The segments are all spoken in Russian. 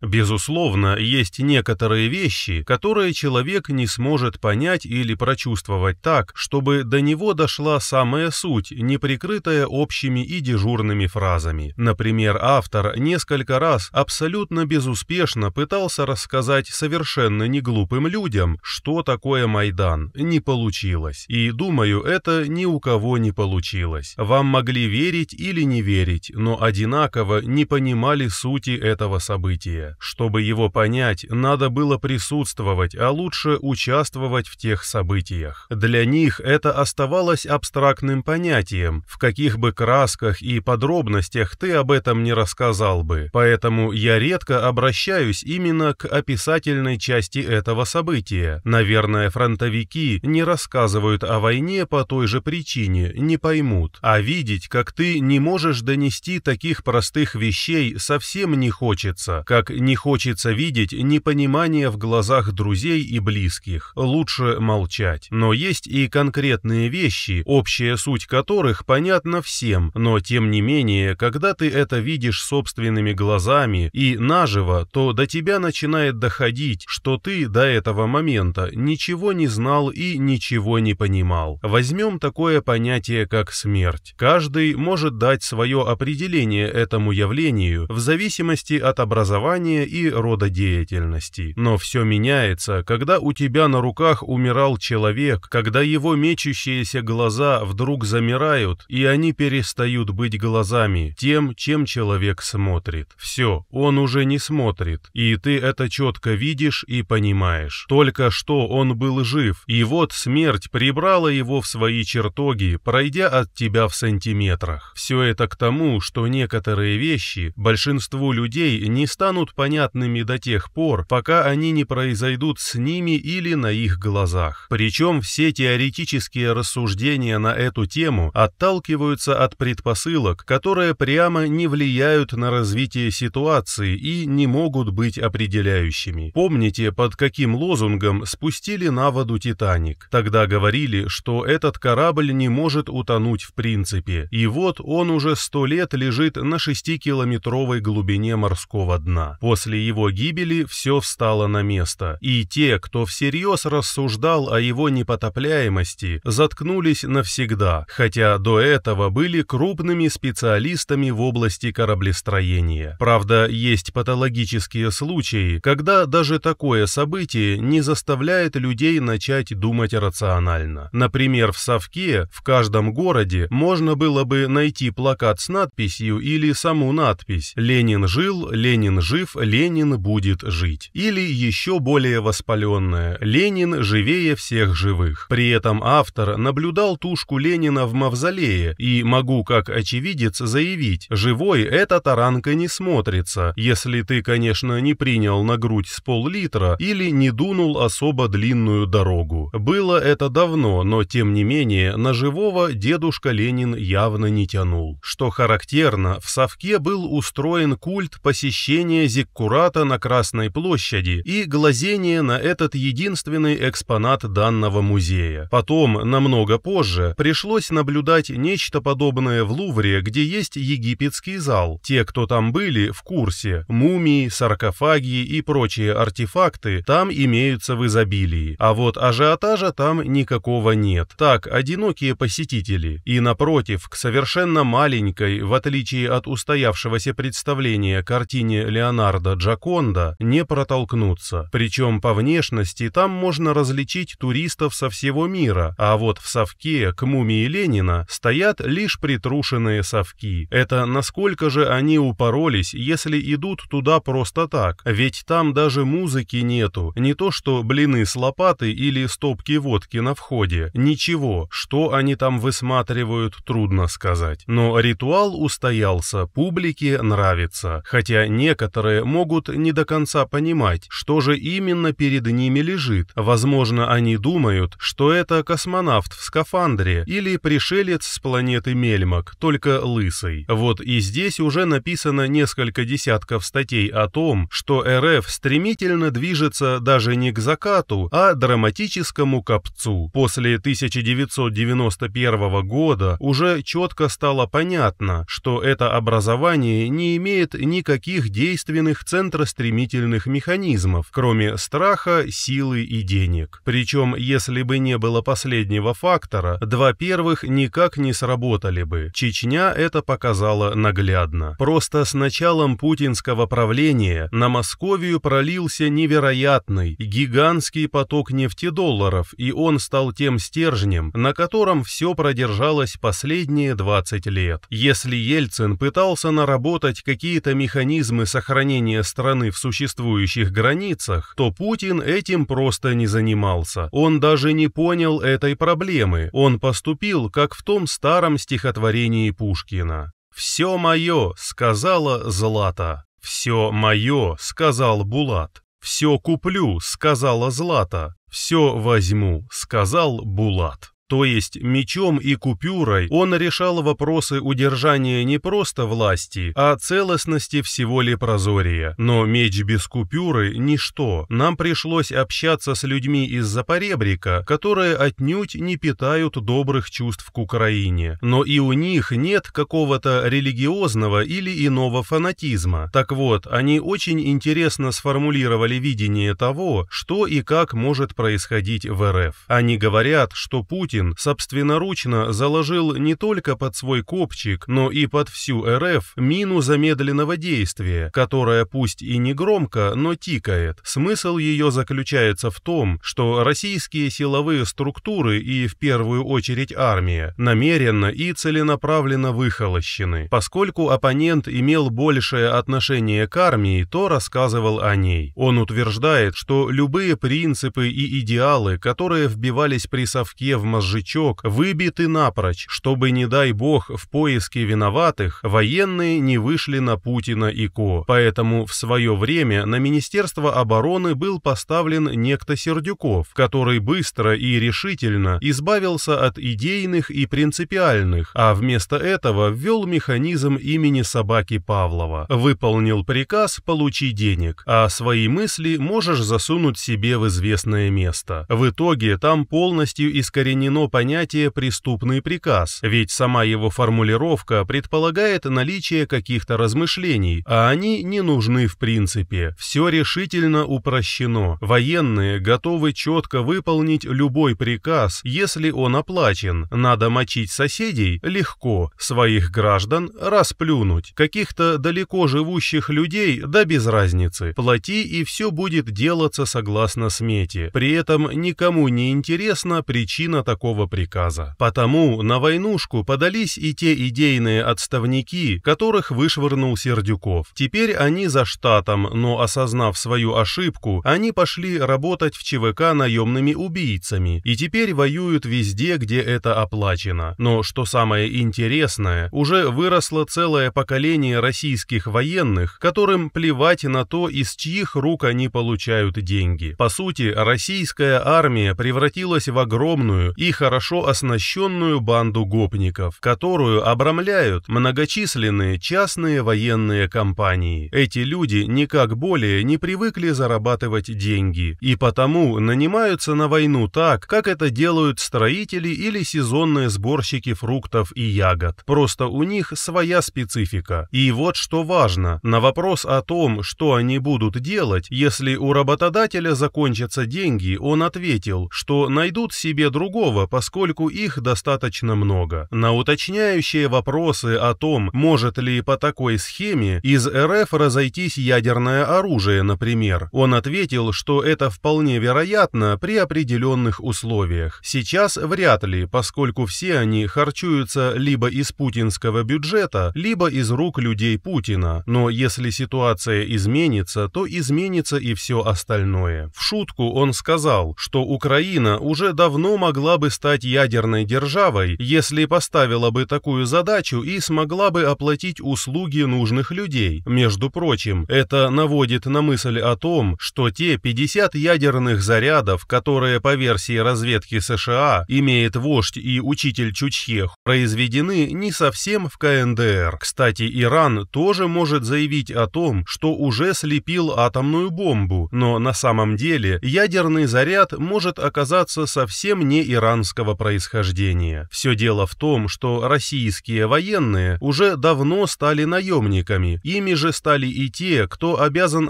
Безусловно, есть некоторые вещи, которые человек не сможет понять или прочувствовать так, чтобы до него дошла самая суть, не прикрытая общими и дежурными фразами. Например, автор несколько раз абсолютно безуспешно пытался рассказать совершенно неглупым людям, что такое Майдан. Не получилось. И, думаю, это ни у кого не получилось. Вам могли верить или не верить, но одинаково не понимали сути этого события. Чтобы его понять, надо было присутствовать, а лучше участвовать в тех событиях. Для них это оставалось абстрактным понятием, в каких бы красках и подробностях ты об этом не рассказал бы. Поэтому я редко обращаюсь именно к описательной части этого события. Наверное, фронтовики не рассказывают о войне по той же причине, не поймут. А видеть, как ты не можешь донести таких простых вещей, совсем не хочется, как не хочется видеть непонимание в глазах друзей и близких, лучше молчать. Но есть и конкретные вещи, общая суть которых понятна всем, но тем не менее, когда ты это видишь собственными глазами и наживо, то до тебя начинает доходить, что ты до этого момента ничего не знал и ничего не понимал. Возьмем такое понятие, как смерть. Каждый может дать свое определение этому явлению в зависимости от образования образования и рода деятельности. Но все меняется, когда у тебя на руках умирал человек, когда его мечущиеся глаза вдруг замирают, и они перестают быть глазами, тем, чем человек смотрит. Все, он уже не смотрит, и ты это четко видишь и понимаешь. Только что он был жив, и вот смерть прибрала его в свои чертоги, пройдя от тебя в сантиметрах. Все это к тому, что некоторые вещи большинству людей не станут понятными до тех пор, пока они не произойдут с ними или на их глазах. Причем все теоретические рассуждения на эту тему отталкиваются от предпосылок, которые прямо не влияют на развитие ситуации и не могут быть определяющими. Помните, под каким лозунгом спустили на воду «Титаник»? Тогда говорили, что этот корабль не может утонуть в принципе, и вот он уже сто лет лежит на 6-километровой глубине морского дна. После его гибели все встало на место, и те, кто всерьез рассуждал о его непотопляемости, заткнулись навсегда, хотя до этого были крупными специалистами в области кораблестроения. Правда, есть патологические случаи, когда даже такое событие не заставляет людей начать думать рационально. Например, в Совке в каждом городе можно было бы найти плакат с надписью или саму надпись «Ленин жил, Ленин жив, «Ленин будет жить». Или еще более воспаленное «Ленин живее всех живых». При этом автор наблюдал тушку Ленина в мавзолее и могу как очевидец заявить, живой эта таранка не смотрится, если ты, конечно, не принял на грудь с пол-литра или не дунул особо длинную дорогу. Было это давно, но тем не менее на живого дедушка Ленин явно не тянул. Что характерно, в совке был устроен культ посещения земли зиккурата на Красной площади и глазение на этот единственный экспонат данного музея. Потом, намного позже, пришлось наблюдать нечто подобное в Лувре, где есть египетский зал. Те, кто там были, в курсе. Мумии, саркофаги и прочие артефакты там имеются в изобилии. А вот ажиотажа там никакого нет. Так, одинокие посетители. И напротив, к совершенно маленькой, в отличие от устоявшегося представления картине Леонардо, Леонардо Джаконда не протолкнуться. Причем по внешности там можно различить туристов со всего мира, а вот в совке к мумии Ленина стоят лишь притрушенные совки. Это насколько же они упоролись, если идут туда просто так, ведь там даже музыки нету, не то что блины с лопаты или стопки водки на входе, ничего, что они там высматривают, трудно сказать. Но ритуал устоялся, публике нравится, хотя некоторые могут не до конца понимать, что же именно перед ними лежит. Возможно, они думают, что это космонавт в скафандре или пришелец с планеты Мельмак, только лысый. Вот и здесь уже написано несколько десятков статей о том, что РФ стремительно движется даже не к закату, а драматическому копцу. После 1991 года уже четко стало понятно, что это образование не имеет никаких действенных главных центростремительных механизмов, кроме страха, силы и денег. Причем, если бы не было последнего фактора, два первых никак не сработали бы. Чечня это показала наглядно. Просто с началом путинского правления на Московию пролился невероятный, гигантский поток нефтедолларов, и он стал тем стержнем, на котором все продержалось последние 20 лет. Если Ельцин пытался наработать какие-то механизмы сохранения объединения страны в существующих границах, то Путин этим просто не занимался. Он даже не понял этой проблемы. Он поступил, как в том старом стихотворении Пушкина. «Все мое», — сказала Злата. «Все мое», — сказал Булат. «Все куплю», — сказала Злата. «Все возьму», — сказал Булат. То есть мечом и купюрой он решал вопросы удержания не просто власти, а целостности всего Лепрозория. Но меч без купюры – ничто. Нам пришлось общаться с людьми из Запоребрика, которые отнюдь не питают добрых чувств к Украине. Но и у них нет какого-то религиозного или иного фанатизма. Так вот, они очень интересно сформулировали видение того, что и как может происходить в РФ. Они говорят, что Путин Путин собственноручно заложил не только под свой копчик, но и под всю РФ мину замедленного действия, которая пусть и не громко, но тикает. Смысл ее заключается в том, что российские силовые структуры и в первую очередь армия намеренно и целенаправленно выхолощены. Поскольку оппонент имел большее отношение к армии, то рассказывал о ней. Он утверждает, что любые принципы и идеалы, которые вбивались при совке в мозг мозжечок выбиты напрочь, чтобы, не дай бог, в поиске виноватых военные не вышли на Путина и Ко. Поэтому в свое время на Министерство обороны был поставлен некто Сердюков, который быстро и решительно избавился от идейных и принципиальных, а вместо этого ввел механизм имени собаки Павлова. Выполнил приказ «получи денег», а свои мысли можешь засунуть себе в известное место. В итоге там полностью искоренено введено понятие «преступный приказ», ведь сама его формулировка предполагает наличие каких-то размышлений, а они не нужны в принципе. Все решительно упрощено. Военные готовы четко выполнить любой приказ, если он оплачен. Надо мочить соседей – легко, своих граждан – расплюнуть, каких-то далеко живущих людей – да без разницы. Плати, и все будет делаться согласно смете. При этом никому не интересна причина такого такого приказа. Потому на войнушку подались и те идейные отставники, которых вышвырнул Сердюков. Теперь они за штатом, но осознав свою ошибку, они пошли работать в ЧВК наемными убийцами и теперь воюют везде, где это оплачено. Но что самое интересное, уже выросло целое поколение российских военных, которым плевать на то, из чьих рук они получают деньги. По сути, российская армия превратилась в огромную и и хорошо оснащенную банду гопников, которую обрамляют многочисленные частные военные компании. Эти люди никак более не привыкли зарабатывать деньги, и потому нанимаются на войну так, как это делают строители или сезонные сборщики фруктов и ягод. Просто у них своя специфика. И вот что важно, на вопрос о том, что они будут делать, если у работодателя закончатся деньги, он ответил, что найдут себе другого другого, поскольку их достаточно много. На уточняющие вопросы о том, может ли по такой схеме из РФ разойтись ядерное оружие, например, он ответил, что это вполне вероятно при определенных условиях. Сейчас вряд ли, поскольку все они харчуются либо из путинского бюджета, либо из рук людей Путина. Но если ситуация изменится, то изменится и все остальное. В шутку он сказал, что Украина уже давно могла бы бы стать ядерной державой, если поставила бы такую задачу и смогла бы оплатить услуги нужных людей. Между прочим, это наводит на мысль о том, что те 50 ядерных зарядов, которые по версии разведки США имеет вождь и учитель Чучхех, произведены не совсем в КНДР. Кстати, Иран тоже может заявить о том, что уже слепил атомную бомбу, но на самом деле ядерный заряд может оказаться совсем не Иран армянского происхождения. Все дело в том, что российские военные уже давно стали наемниками, ими же стали и те, кто обязан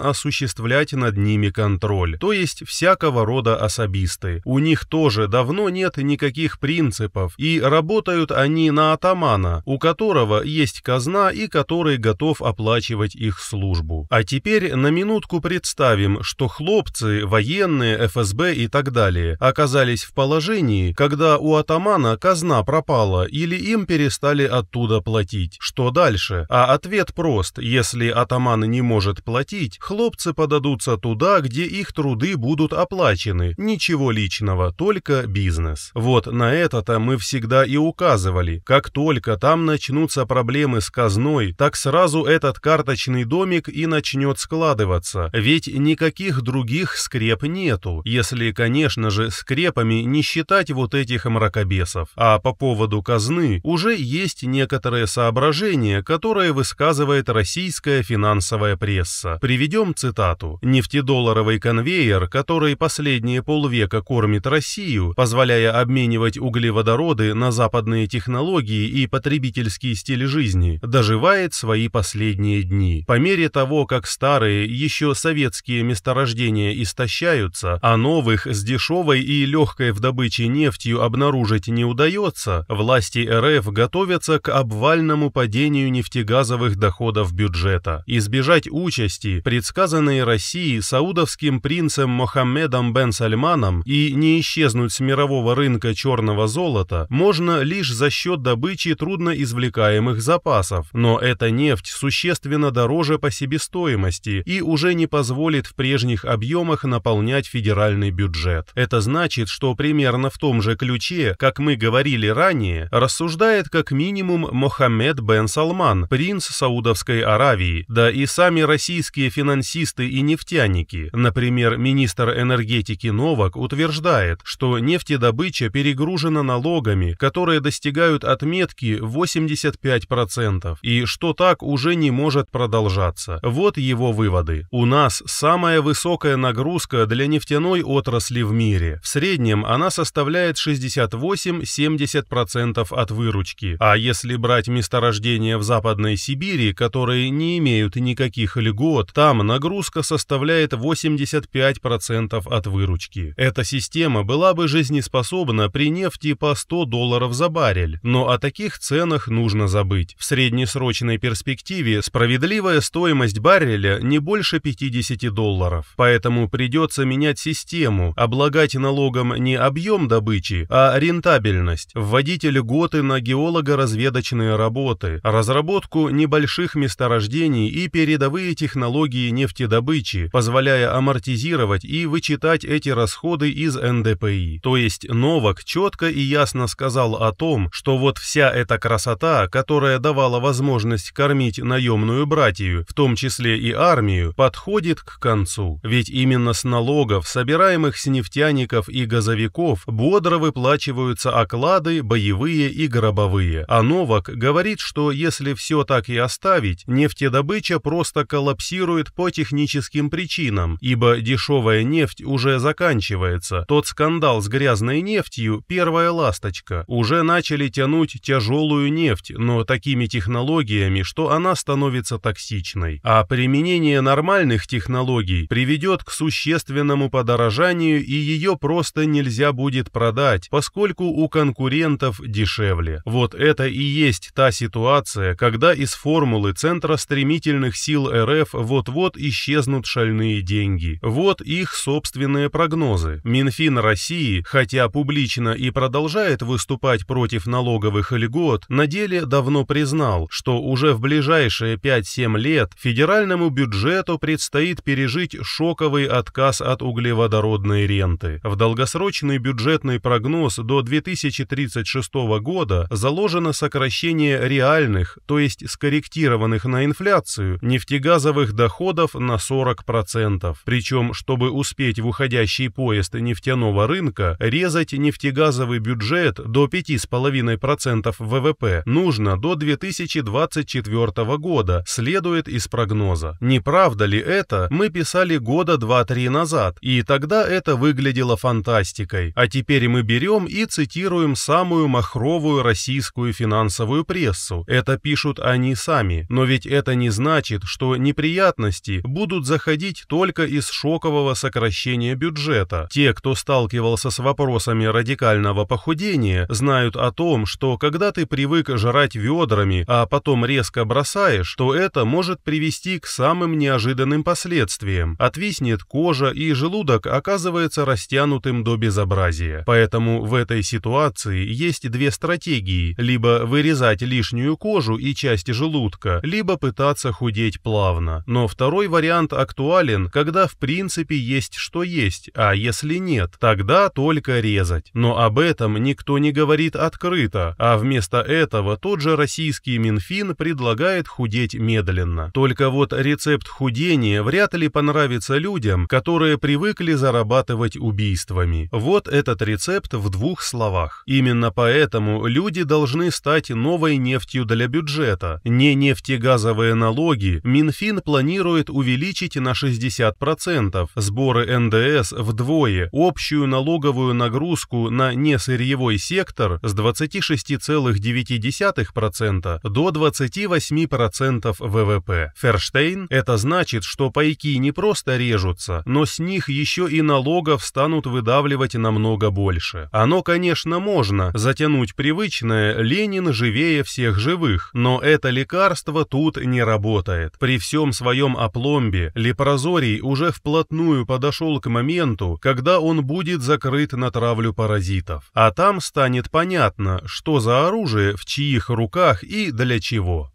осуществлять над ними контроль, то есть всякого рода особисты. У них тоже давно нет никаких принципов, и работают они на атамана, у которого есть казна и который готов оплачивать их службу. А теперь на минутку представим, что хлопцы, военные, ФСБ и так далее оказались в положении, когда у атамана казна пропала или им перестали оттуда платить. Что дальше? А ответ прост. Если атаман не может платить, хлопцы подадутся туда, где их труды будут оплачены. Ничего личного, только бизнес. Вот на это-то мы всегда и указывали. Как только там начнутся проблемы с казной, так сразу этот карточный домик и начнет складываться. Ведь никаких других скреп нету. Если, конечно же, скрепами не считать вот вот этих мракобесов. А по поводу казны уже есть некоторые соображения, которые высказывает российская финансовая пресса. Приведем цитату. «Нефтедолларовый конвейер, который последние полвека кормит Россию, позволяя обменивать углеводороды на западные технологии и потребительский стиль жизни, доживает свои последние дни. По мере того, как старые, еще советские месторождения истощаются, а новых с дешевой и легкой в добыче нефти нефтью обнаружить не удается, власти РФ готовятся к обвальному падению нефтегазовых доходов бюджета. Избежать участи, предсказанной России саудовским принцем Мохаммедом бен Сальманом и не исчезнуть с мирового рынка черного золота, можно лишь за счет добычи трудноизвлекаемых запасов, но эта нефть существенно дороже по себестоимости и уже не позволит в прежних объемах наполнять федеральный бюджет. Это значит, что примерно в том же же ключе, как мы говорили ранее, рассуждает как минимум Мохаммед бен Салман, принц Саудовской Аравии, да и сами российские финансисты и нефтяники. Например, министр энергетики Новак утверждает, что нефтедобыча перегружена налогами, которые достигают отметки 85%, и что так уже не может продолжаться. Вот его выводы. У нас самая высокая нагрузка для нефтяной отрасли в мире. В среднем она составляет составляет 68-70% от выручки, а если брать месторождения в Западной Сибири, которые не имеют никаких льгот, там нагрузка составляет 85% от выручки. Эта система была бы жизнеспособна при нефти по 100 долларов за баррель, но о таких ценах нужно забыть. В среднесрочной перспективе справедливая стоимость барреля не больше 50 долларов, поэтому придется менять систему, облагать налогом не объем добычи, добычи, а рентабельность, вводить льготы на геолого-разведочные работы, разработку небольших месторождений и передовые технологии нефтедобычи, позволяя амортизировать и вычитать эти расходы из НДПИ. То есть Новак четко и ясно сказал о том, что вот вся эта красота, которая давала возможность кормить наемную братью, в том числе и армию, подходит к концу. Ведь именно с налогов, собираемых с нефтяников и газовиков, бодро щедро выплачиваются оклады, боевые и гробовые. А Новак говорит, что если все так и оставить, нефтедобыча просто коллапсирует по техническим причинам, ибо дешевая нефть уже заканчивается. Тот скандал с грязной нефтью – первая ласточка. Уже начали тянуть тяжелую нефть, но такими технологиями, что она становится токсичной. А применение нормальных технологий приведет к существенному подорожанию и ее просто нельзя будет продать продать, поскольку у конкурентов дешевле. Вот это и есть та ситуация, когда из формулы Центра стремительных сил РФ вот-вот исчезнут шальные деньги. Вот их собственные прогнозы. Минфин России, хотя публично и продолжает выступать против налоговых льгот, на деле давно признал, что уже в ближайшие 5-7 лет федеральному бюджету предстоит пережить шоковый отказ от углеводородной ренты. В долгосрочной бюджетной прогноз до 2036 года заложено сокращение реальных, то есть скорректированных на инфляцию, нефтегазовых доходов на 40%. Причем, чтобы успеть в уходящий поезд нефтяного рынка, резать нефтегазовый бюджет до 5,5% ВВП нужно до 2024 года, следует из прогноза. Не правда ли это, мы писали года 2-3 назад, и тогда это выглядело фантастикой. А теперь мы мы берем и цитируем самую махровую российскую финансовую прессу. Это пишут они сами. Но ведь это не значит, что неприятности будут заходить только из шокового сокращения бюджета. Те, кто сталкивался с вопросами радикального похудения, знают о том, что когда ты привык жрать ведрами, а потом резко бросаешь, то это может привести к самым неожиданным последствиям. Отвиснет кожа и желудок оказывается растянутым до безобразия. Поэтому Поэтому в этой ситуации есть две стратегии – либо вырезать лишнюю кожу и части желудка, либо пытаться худеть плавно. Но второй вариант актуален, когда в принципе есть что есть, а если нет, тогда только резать. Но об этом никто не говорит открыто, а вместо этого тот же российский Минфин предлагает худеть медленно. Только вот рецепт худения вряд ли понравится людям, которые привыкли зарабатывать убийствами. Вот этот рецепт рецепт в двух словах. Именно поэтому люди должны стать новой нефтью для бюджета. Не нефтегазовые налоги Минфин планирует увеличить на 60%, сборы НДС вдвое, общую налоговую нагрузку на несырьевой сектор с 26,9% до 28% ВВП. Ферштейн – это значит, что пайки не просто режутся, но с них еще и налогов станут выдавливать намного больше дальше. Оно, конечно, можно, затянуть привычное «Ленин живее всех живых», но это лекарство тут не работает. При всем своем опломбе лепрозорий уже вплотную подошел к моменту, когда он будет закрыт на травлю паразитов. А там станет понятно, что за оружие в чьих руках и для чего.